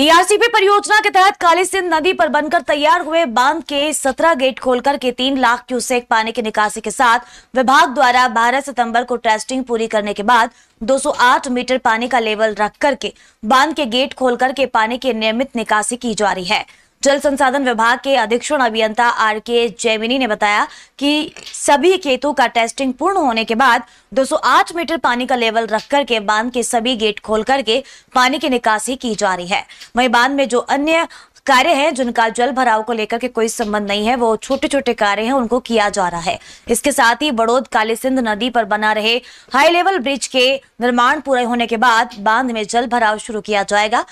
ERCP e परियोजना के तहत काली सिंध नदी पर बनकर तैयार हुए बांध के 17 गेट खोलकर के 3 लाख क्यूसेक पानी की निकासी के साथ विभाग द्वारा 12 सितंबर को टेस्टिंग पूरी करने के बाद 208 मीटर पानी का लेवल रख करके बांध के गेट खोल करके पानी की नियमित निकासी की जा रही है जल संसाधन विभाग के अधीक्षण अभियंता आर के जैमिनी ने बताया कि सभी खेतों का टेस्टिंग पूर्ण होने के बाद 208 मीटर पानी का लेवल रख करके बांध के सभी गेट खोल करके पानी की निकासी की जा रही है वही बांध में जो अन्य कार्य हैं जिनका जल भराव को लेकर के कोई संबंध नहीं है वो छोटे छोटे कार्य हैं उनको किया जा रहा है इसके साथ ही बड़ोद काली नदी पर बना रहे हाई लेवल ब्रिज के निर्माण पूरे होने के बाद बांध में जल भराव शुरू किया जाएगा